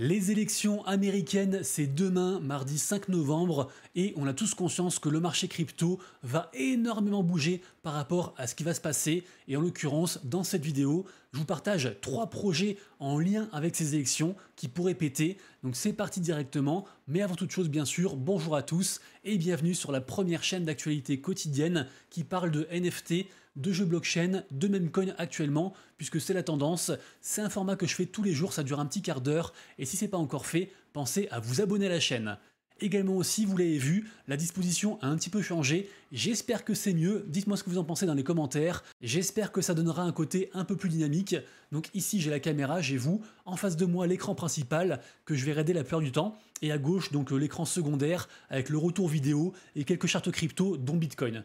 Les élections américaines, c'est demain, mardi 5 novembre, et on a tous conscience que le marché crypto va énormément bouger par rapport à ce qui va se passer. Et en l'occurrence, dans cette vidéo, je vous partage trois projets en lien avec ces élections qui pourraient péter. Donc c'est parti directement. Mais avant toute chose, bien sûr, bonjour à tous et bienvenue sur la première chaîne d'actualité quotidienne qui parle de NFT de jeux blockchain, de même coin actuellement, puisque c'est la tendance. C'est un format que je fais tous les jours, ça dure un petit quart d'heure, et si c'est pas encore fait, pensez à vous abonner à la chaîne. Également aussi, vous l'avez vu, la disposition a un petit peu changé. J'espère que c'est mieux. Dites-moi ce que vous en pensez dans les commentaires. J'espère que ça donnera un côté un peu plus dynamique. Donc ici, j'ai la caméra, j'ai vous. En face de moi, l'écran principal que je vais raider la plupart du temps. Et à gauche, donc euh, l'écran secondaire avec le retour vidéo et quelques chartes crypto, dont Bitcoin.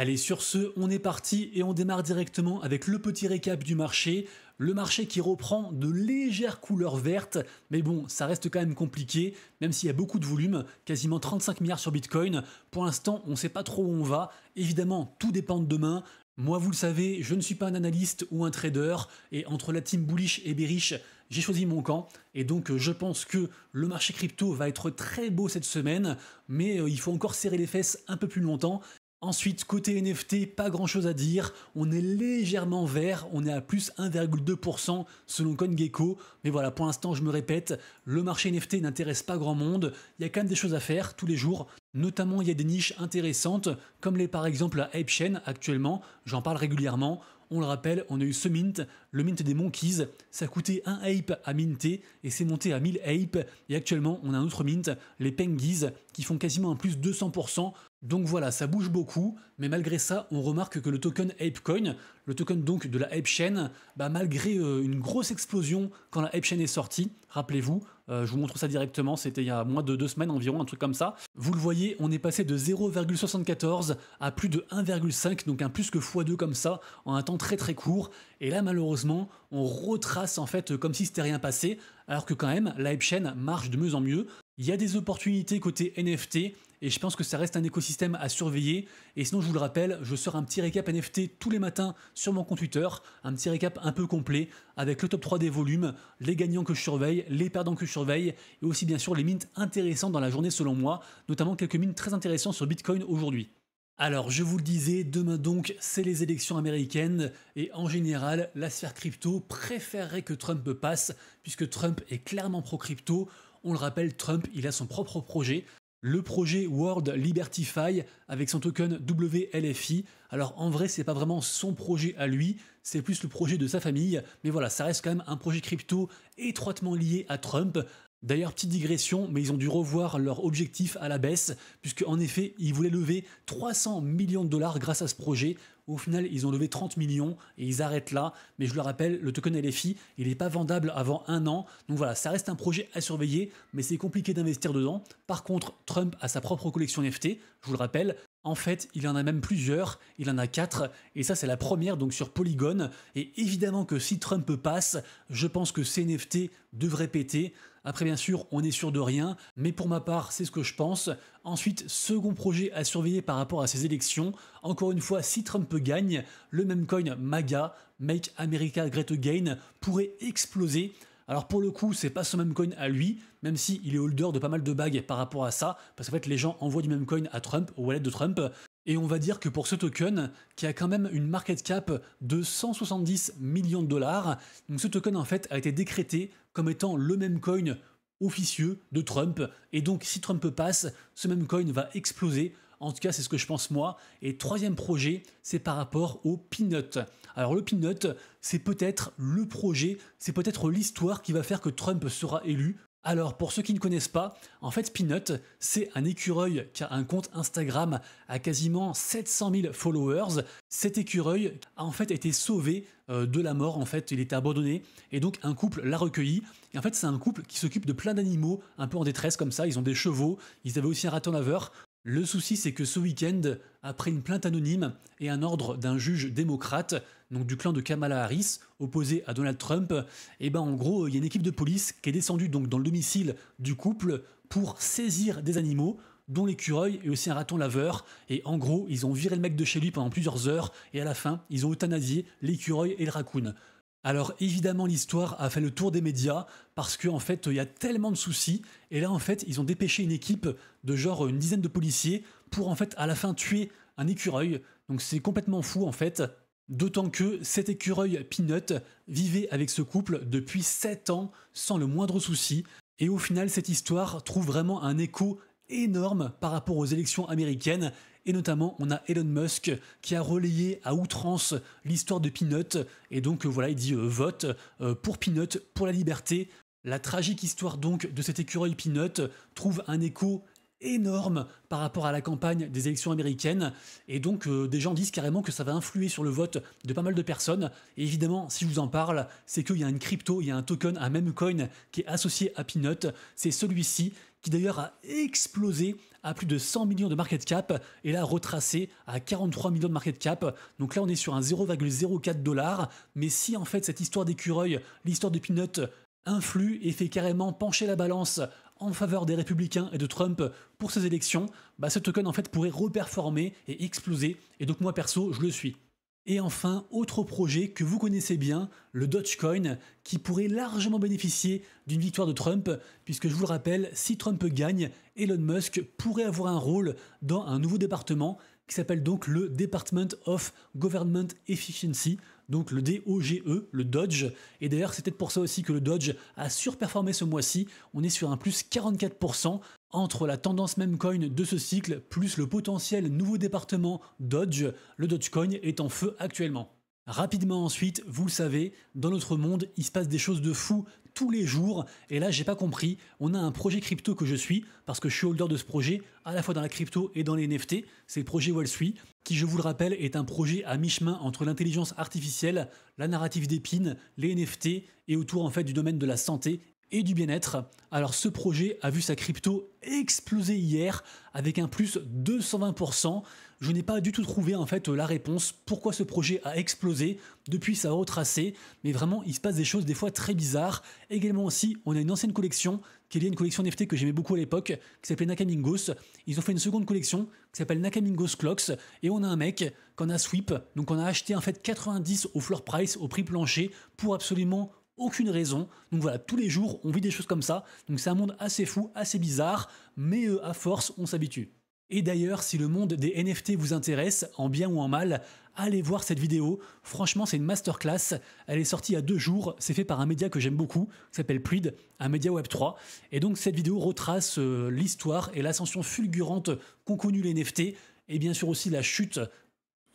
Allez, sur ce, on est parti et on démarre directement avec le petit récap du marché. Le marché qui reprend de légères couleurs vertes, mais bon, ça reste quand même compliqué, même s'il y a beaucoup de volume, quasiment 35 milliards sur Bitcoin. Pour l'instant, on ne sait pas trop où on va. Évidemment, tout dépend de demain. Moi, vous le savez, je ne suis pas un analyste ou un trader, et entre la team bullish et bearish, j'ai choisi mon camp, et donc euh, je pense que le marché crypto va être très beau cette semaine, mais euh, il faut encore serrer les fesses un peu plus longtemps, Ensuite, côté NFT, pas grand chose à dire. On est légèrement vert, on est à plus 1,2% selon CoinGecko. Mais voilà, pour l'instant, je me répète, le marché NFT n'intéresse pas grand monde. Il y a quand même des choses à faire tous les jours. Notamment, il y a des niches intéressantes, comme les par exemple la Ape Chain actuellement. J'en parle régulièrement. On le rappelle, on a eu ce mint, le mint des Monkeys. Ça coûtait un ape à minter et c'est monté à 1000 Ape, Et actuellement, on a un autre mint, les Penguins, qui font quasiment un plus 200%. Donc voilà, ça bouge beaucoup, mais malgré ça, on remarque que le token ApeCoin, le token donc de la ApeChain, bah malgré euh, une grosse explosion quand la ApeChain est sortie, rappelez-vous, euh, je vous montre ça directement, c'était il y a moins de deux semaines environ, un truc comme ça. Vous le voyez, on est passé de 0,74 à plus de 1,5, donc un plus que x2 comme ça, en un temps très très court. Et là, malheureusement, on retrace en fait comme si c'était rien passé, alors que quand même, la ApeChain marche de mieux en mieux. Il y a des opportunités côté NFT et je pense que ça reste un écosystème à surveiller. Et sinon, je vous le rappelle, je sors un petit récap NFT tous les matins sur mon compte Twitter, un petit récap un peu complet avec le top 3 des volumes, les gagnants que je surveille, les perdants que je surveille et aussi bien sûr les mints intéressants dans la journée selon moi, notamment quelques mines très intéressantes sur Bitcoin aujourd'hui. Alors, je vous le disais, demain donc, c'est les élections américaines et en général, la sphère crypto préférerait que Trump passe puisque Trump est clairement pro-crypto. On le rappelle, Trump, il a son propre projet, le projet World Libertify avec son token WLFI. Alors en vrai, c'est pas vraiment son projet à lui, c'est plus le projet de sa famille, mais voilà, ça reste quand même un projet crypto étroitement lié à Trump, D'ailleurs, petite digression, mais ils ont dû revoir leur objectif à la baisse, puisque en effet, ils voulaient lever 300 millions de dollars grâce à ce projet. Au final, ils ont levé 30 millions et ils arrêtent là. Mais je le rappelle, le token LFI, il n'est pas vendable avant un an. Donc voilà, ça reste un projet à surveiller, mais c'est compliqué d'investir dedans. Par contre, Trump a sa propre collection NFT, je vous le rappelle. En fait, il en a même plusieurs, il en a quatre, et ça c'est la première donc sur Polygon. Et évidemment que si Trump passe, je pense que ces NFT devraient péter. Après, bien sûr, on est sûr de rien, mais pour ma part, c'est ce que je pense. Ensuite, second projet à surveiller par rapport à ces élections. Encore une fois, si Trump gagne, le même coin MAGA, Make America Great Again, pourrait exploser. Alors pour le coup, c'est pas son même coin à lui, même si il est holder de pas mal de bagues par rapport à ça, parce qu'en fait les gens envoient du même coin à Trump, au wallet de Trump, et on va dire que pour ce token, qui a quand même une market cap de 170 millions de dollars, ce token en fait a été décrété comme étant le même coin officieux de Trump. Et donc si Trump passe, ce même coin va exploser. En tout cas, c'est ce que je pense moi. Et troisième projet, c'est par rapport au Peanut. Alors le Peanut, c'est peut-être le projet, c'est peut-être l'histoire qui va faire que Trump sera élu alors, pour ceux qui ne connaissent pas, en fait, Peanut, c'est un écureuil qui a un compte Instagram à quasiment 700 000 followers. Cet écureuil a en fait été sauvé euh, de la mort, en fait, il était abandonné, et donc un couple l'a recueilli. Et en fait, c'est un couple qui s'occupe de plein d'animaux un peu en détresse comme ça. Ils ont des chevaux, ils avaient aussi un raton laveur. Le souci, c'est que ce week-end, après une plainte anonyme et un ordre d'un juge démocrate, donc du clan de Kamala Harris, opposé à Donald Trump, et eh ben en gros, il y a une équipe de police qui est descendue donc dans le domicile du couple pour saisir des animaux dont l'écureuil et aussi un raton laveur. Et en gros, ils ont viré le mec de chez lui pendant plusieurs heures, et à la fin, ils ont euthanasié l'écureuil et le raccoon. Alors évidemment l'histoire a fait le tour des médias parce qu'en en fait il y a tellement de soucis et là en fait ils ont dépêché une équipe de genre une dizaine de policiers pour en fait à la fin tuer un écureuil donc c'est complètement fou en fait D'autant que cet écureuil Peanut vivait avec ce couple depuis 7 ans sans le moindre souci, et au final cette histoire trouve vraiment un écho énorme par rapport aux élections américaines, et notamment on a Elon Musk qui a relayé à outrance l'histoire de Peanut, et donc euh, voilà il dit euh, vote euh, pour Peanut, pour la liberté, la tragique histoire donc de cet écureuil Peanut trouve un écho énorme par rapport à la campagne des élections américaines. Et donc, euh, des gens disent carrément que ça va influer sur le vote de pas mal de personnes. Et évidemment, si je vous en parle, c'est qu'il y a une crypto, il y a un token, un même coin qui est associé à Peanut. C'est celui-ci qui d'ailleurs a explosé à plus de 100 millions de market cap et là retracé à 43 millions de market cap. Donc là on est sur un 0,04 dollars. Mais si en fait cette histoire d'écureuil, l'histoire de Peanut influe et fait carrément pencher la balance en faveur des républicains et de Trump pour ces élections, cette bah, ce token en fait pourrait reperformer et exploser, et donc moi perso, je le suis. Et enfin, autre projet que vous connaissez bien, le Dogecoin, qui pourrait largement bénéficier d'une victoire de Trump, puisque je vous le rappelle, si Trump gagne, Elon Musk pourrait avoir un rôle dans un nouveau département qui s'appelle donc le Department of Government Efficiency, donc le DOGE, le Dodge. Et d'ailleurs, c'est peut-être pour ça aussi que le Dodge a surperformé ce mois-ci. On est sur un plus 44% entre la tendance même coin de ce cycle plus le potentiel nouveau département Dodge. Le Dogecoin est en feu actuellement. Rapidement ensuite, vous le savez, dans notre monde, il se passe des choses de fou tous les jours. Et là, j'ai pas compris. On a un projet crypto que je suis parce que je suis holder de ce projet, à la fois dans la crypto et dans les NFT. C'est le projet Wall suis, qui, je vous le rappelle, est un projet à mi-chemin entre l'intelligence artificielle, la narrative d'épines, les NFT et autour en fait du domaine de la santé et du bien-être. Alors ce projet a vu sa crypto exploser hier avec un plus 220%. Je n'ai pas du tout trouvé en fait la réponse pourquoi ce projet a explosé depuis sa a retracé, mais vraiment il se passe des choses des fois très bizarres. Également aussi, on a une ancienne collection qui est liée à une collection NFT que j'aimais beaucoup à l'époque qui s'appelait Nakamingos. Ils ont fait une seconde collection qui s'appelle Nakamingos Clocks et on a un mec qu'on a sweep, donc on a acheté en fait 90 au floor price, au prix plancher pour absolument aucune raison. Donc voilà, tous les jours, on vit des choses comme ça. Donc c'est un monde assez fou, assez bizarre, mais euh, à force, on s'habitue. Et d'ailleurs, si le monde des NFT vous intéresse, en bien ou en mal, allez voir cette vidéo. Franchement, c'est une masterclass. Elle est sortie il y a deux jours. C'est fait par un média que j'aime beaucoup, qui s'appelle Pluid, un média Web3. Et donc, cette vidéo retrace euh, l'histoire et l'ascension fulgurante qu'ont connu les NFT, et bien sûr aussi la chute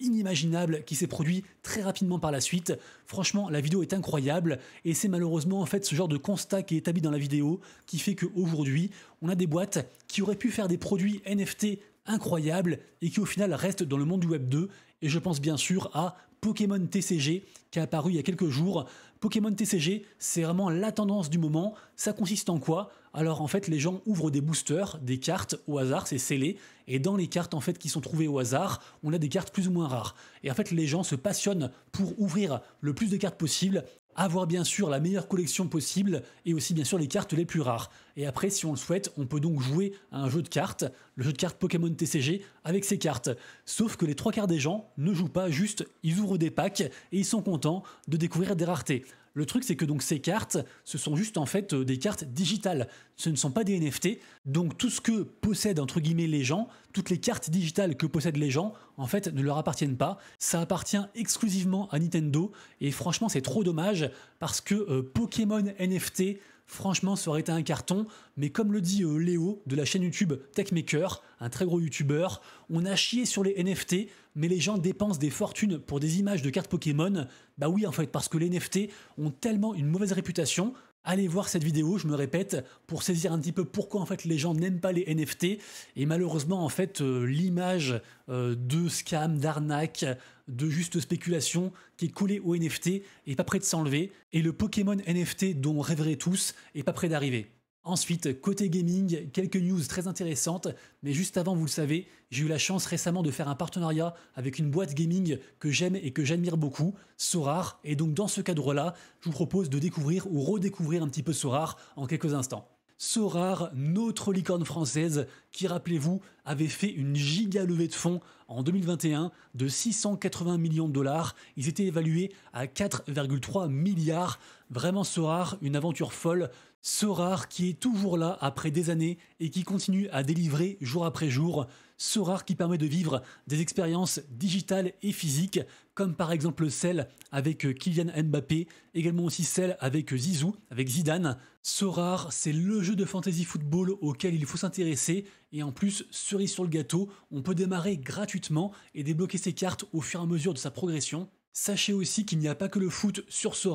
inimaginable qui s'est produit très rapidement par la suite. Franchement, la vidéo est incroyable et c'est malheureusement en fait ce genre de constat qui est établi dans la vidéo qui fait qu'aujourd'hui, on a des boîtes qui auraient pu faire des produits NFT incroyables et qui au final restent dans le monde du Web 2 et je pense bien sûr à Pokémon TCG qui a apparu il y a quelques jours. Pokémon TCG, c'est vraiment la tendance du moment. Ça consiste en quoi Alors en fait, les gens ouvrent des boosters, des cartes au hasard, c'est scellé. Et dans les cartes en fait qui sont trouvées au hasard, on a des cartes plus ou moins rares. Et en fait, les gens se passionnent pour ouvrir le plus de cartes possible avoir bien sûr la meilleure collection possible et aussi bien sûr les cartes les plus rares. Et après, si on le souhaite, on peut donc jouer à un jeu de cartes, le jeu de cartes Pokémon TCG, avec ces cartes. Sauf que les trois quarts des gens ne jouent pas, juste ils ouvrent des packs et ils sont contents de découvrir des raretés. Le truc, c'est que donc ces cartes, ce sont juste en fait euh, des cartes digitales. Ce ne sont pas des NFT. Donc tout ce que possèdent entre guillemets les gens, toutes les cartes digitales que possèdent les gens, en fait, ne leur appartiennent pas. Ça appartient exclusivement à Nintendo. Et franchement, c'est trop dommage parce que euh, Pokémon NFT, Franchement, ça aurait été un carton, mais comme le dit euh, Léo de la chaîne YouTube TechMaker, un très gros youtubeur, on a chié sur les NFT, mais les gens dépensent des fortunes pour des images de cartes Pokémon. Bah oui, en fait, parce que les NFT ont tellement une mauvaise réputation Allez voir cette vidéo, je me répète, pour saisir un petit peu pourquoi en fait les gens n'aiment pas les NFT et malheureusement en fait euh, l'image euh, de scam, d'arnaque, de juste spéculation qui est collée aux NFT est pas près de s'enlever et le Pokémon NFT dont rêverait tous est pas prêt d'arriver. Ensuite, côté gaming, quelques news très intéressantes, mais juste avant, vous le savez, j'ai eu la chance récemment de faire un partenariat avec une boîte gaming que j'aime et que j'admire beaucoup, Sorar, et donc dans ce cadre-là, je vous propose de découvrir ou redécouvrir un petit peu Sorar en quelques instants. SORAR, notre licorne française, qui rappelez-vous, avait fait une giga levée de fonds en 2021 de 680 millions de dollars. Ils étaient évalués à 4,3 milliards. Vraiment SORAR, une aventure folle. SORAR qui est toujours là après des années et qui continue à délivrer jour après jour ce qui permet de vivre des expériences digitales et physiques, comme par exemple celle avec Kylian Mbappé, également aussi celle avec Zizou, avec Zidane. Ce c'est le jeu de fantasy football auquel il faut s'intéresser, et en plus, cerise sur le gâteau, on peut démarrer gratuitement et débloquer ses cartes au fur et à mesure de sa progression. Sachez aussi qu'il n'y a pas que le foot sur ce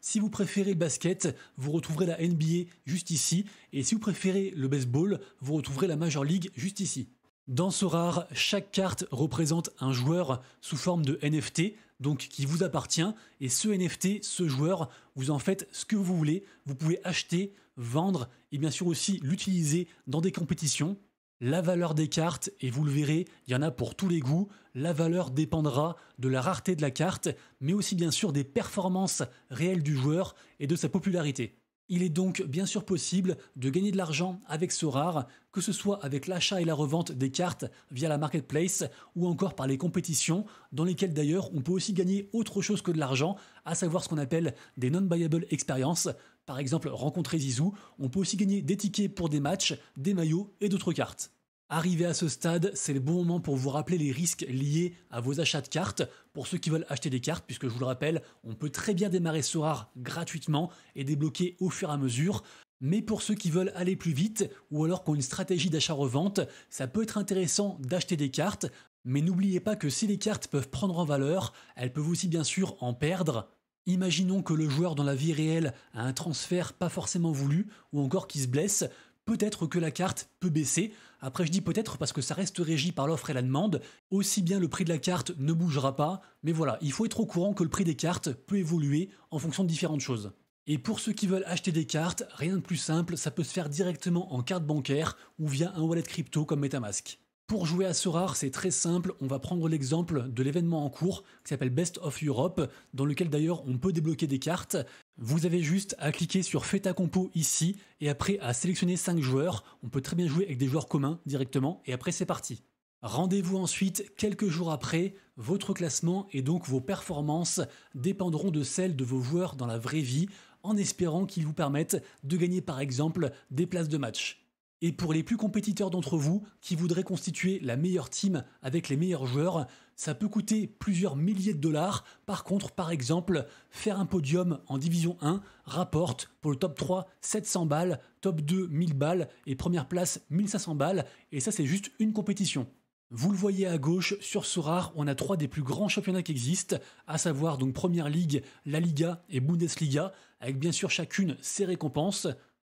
Si vous préférez le basket, vous retrouverez la NBA juste ici. Et si vous préférez le baseball, vous retrouverez la Major League juste ici. Dans ce rare, chaque carte représente un joueur sous forme de NFT, donc qui vous appartient, et ce NFT, ce joueur, vous en faites ce que vous voulez, vous pouvez acheter, vendre, et bien sûr aussi l'utiliser dans des compétitions. La valeur des cartes, et vous le verrez, il y en a pour tous les goûts, la valeur dépendra de la rareté de la carte, mais aussi bien sûr des performances réelles du joueur et de sa popularité. Il est donc bien sûr possible de gagner de l'argent avec ce rare, que ce soit avec l'achat et la revente des cartes via la marketplace ou encore par les compétitions, dans lesquelles d'ailleurs on peut aussi gagner autre chose que de l'argent, à savoir ce qu'on appelle des non-buyable experiences. Par exemple, rencontrer Zizou, on peut aussi gagner des tickets pour des matchs, des maillots et d'autres cartes. Arrivé à ce stade, c'est le bon moment pour vous rappeler les risques liés à vos achats de cartes. Pour ceux qui veulent acheter des cartes, puisque je vous le rappelle, on peut très bien démarrer ce gratuitement et débloquer au fur et à mesure. Mais pour ceux qui veulent aller plus vite ou alors qui ont une stratégie d'achat-revente, ça peut être intéressant d'acheter des cartes. Mais n'oubliez pas que si les cartes peuvent prendre en valeur, elles peuvent aussi bien sûr en perdre. Imaginons que le joueur dans la vie réelle a un transfert pas forcément voulu ou encore qui se blesse, peut-être que la carte peut baisser. Après, je dis peut-être parce que ça reste régi par l'offre et la demande. Aussi bien le prix de la carte ne bougera pas, mais voilà, il faut être au courant que le prix des cartes peut évoluer en fonction de différentes choses. Et pour ceux qui veulent acheter des cartes, rien de plus simple, ça peut se faire directement en carte bancaire ou via un wallet crypto comme Metamask. Pour jouer à ce rare, c'est très simple, on va prendre l'exemple de l'événement en cours qui s'appelle Best of Europe, dans lequel d'ailleurs on peut débloquer des cartes. Vous avez juste à cliquer sur Feta Compo ici, et après à sélectionner 5 joueurs, on peut très bien jouer avec des joueurs communs directement, et après c'est parti. Rendez-vous ensuite quelques jours après, votre classement et donc vos performances dépendront de celles de vos joueurs dans la vraie vie, en espérant qu'ils vous permettent de gagner par exemple des places de match. Et pour les plus compétiteurs d'entre vous qui voudraient constituer la meilleure team avec les meilleurs joueurs, ça peut coûter plusieurs milliers de dollars. Par contre, par exemple, faire un podium en division 1 rapporte pour le top 3 700 balles, top 2 1000 balles et première place 1500 balles. Et ça, c'est juste une compétition. Vous le voyez à gauche, sur Sorare, on a trois des plus grands championnats qui existent, à savoir donc Première Ligue, La Liga et Bundesliga, avec bien sûr chacune ses récompenses.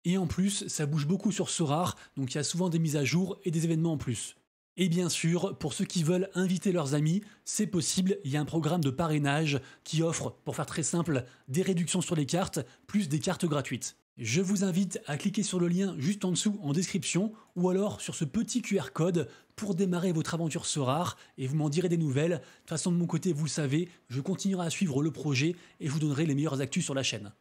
Et en plus, ça bouge beaucoup sur Sorare, donc il y a souvent des mises à jour et des événements en plus. Et bien sûr, pour ceux qui veulent inviter leurs amis, c'est possible, il y a un programme de parrainage qui offre, pour faire très simple, des réductions sur les cartes, plus des cartes gratuites. Je vous invite à cliquer sur le lien juste en dessous en description ou alors sur ce petit QR code pour démarrer votre aventure Sorare et vous m'en direz des nouvelles. De toute façon, de mon côté, vous le savez, je continuerai à suivre le projet et je vous donnerai les meilleures actus sur la chaîne.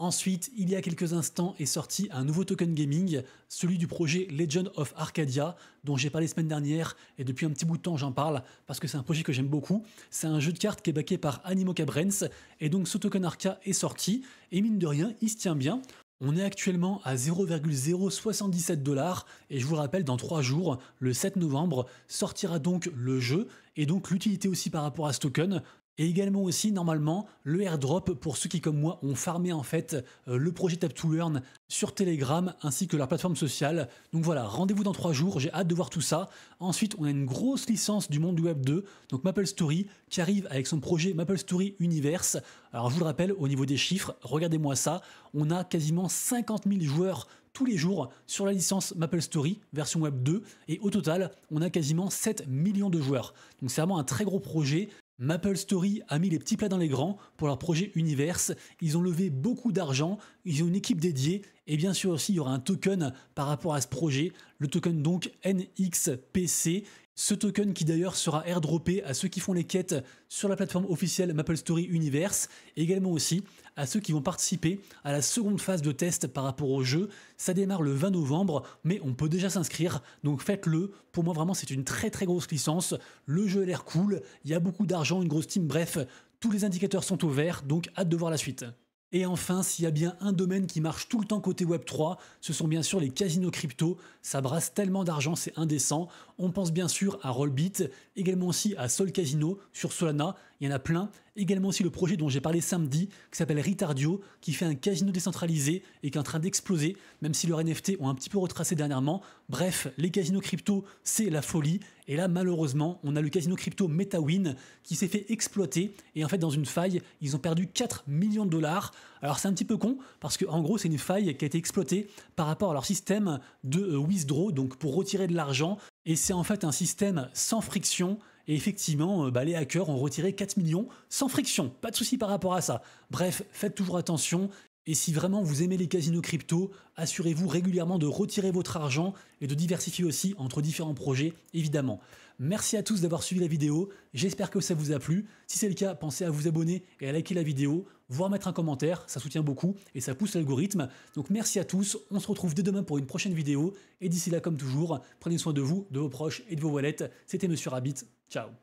Ensuite, il y a quelques instants est sorti un nouveau token gaming, celui du projet Legend of Arcadia, dont j'ai parlé semaine dernière, et depuis un petit bout de temps j'en parle, parce que c'est un projet que j'aime beaucoup. C'est un jeu de cartes qui est backé par Animo Cabrens, et donc ce token Arca est sorti, et mine de rien, il se tient bien. On est actuellement à 0,077 dollars et je vous rappelle dans 3 jours, le 7 novembre, sortira donc le jeu et donc l'utilité aussi par rapport à ce token, et également aussi, normalement, le airdrop pour ceux qui, comme moi, ont farmé en fait euh, le projet Tap to Learn sur Telegram ainsi que leur plateforme sociale. Donc voilà, rendez-vous dans trois jours, j'ai hâte de voir tout ça. Ensuite, on a une grosse licence du monde du Web 2, donc Maple Story, qui arrive avec son projet Maple Story Universe. Alors je vous le rappelle, au niveau des chiffres, regardez-moi ça, on a quasiment 50 000 joueurs tous les jours sur la licence Maple Story version Web 2 et au total on a quasiment 7 millions de joueurs. Donc c'est vraiment un très gros projet Maple Story a mis les petits plats dans les grands pour leur projet Universe. Ils ont levé beaucoup d'argent, ils ont une équipe dédiée et bien sûr aussi il y aura un token par rapport à ce projet, le token donc NXPC ce token qui d'ailleurs sera airdroppé à ceux qui font les quêtes sur la plateforme officielle Maple Story Universe, également aussi à ceux qui vont participer à la seconde phase de test par rapport au jeu. Ça démarre le 20 novembre, mais on peut déjà s'inscrire, donc faites-le. Pour moi vraiment c'est une très très grosse licence, le jeu a l'air cool, il y a beaucoup d'argent, une grosse team, bref, tous les indicateurs sont au vert, donc hâte de voir la suite. Et enfin, s'il y a bien un domaine qui marche tout le temps côté Web3, ce sont bien sûr les casinos crypto. Ça brasse tellement d'argent, c'est indécent. On pense bien sûr à Rollbit, également aussi à Sol Casino sur Solana. Il y en a plein. Également aussi le projet dont j'ai parlé samedi, qui s'appelle Ritardio, qui fait un casino décentralisé et qui est en train d'exploser, même si leurs NFT ont un petit peu retracé dernièrement. Bref, les casinos crypto, c'est la folie. Et là, malheureusement, on a le casino crypto MetaWin qui s'est fait exploiter. Et en fait, dans une faille, ils ont perdu 4 millions de dollars. Alors c'est un petit peu con, parce qu'en gros, c'est une faille qui a été exploitée par rapport à leur système de euh, withdraw, donc pour retirer de l'argent. Et c'est en fait un système sans friction et effectivement, euh, bah, les hackers ont retiré 4 millions sans friction, pas de souci par rapport à ça. Bref, faites toujours attention. Et si vraiment vous aimez les casinos crypto, assurez-vous régulièrement de retirer votre argent et de diversifier aussi entre différents projets, évidemment. Merci à tous d'avoir suivi la vidéo, j'espère que ça vous a plu. Si c'est le cas, pensez à vous abonner et à liker la vidéo, voire mettre un commentaire, ça soutient beaucoup et ça pousse l'algorithme. Donc merci à tous, on se retrouve dès demain pour une prochaine vidéo. Et d'ici là, comme toujours, prenez soin de vous, de vos proches et de vos wallets. C'était Monsieur Rabbit Ciao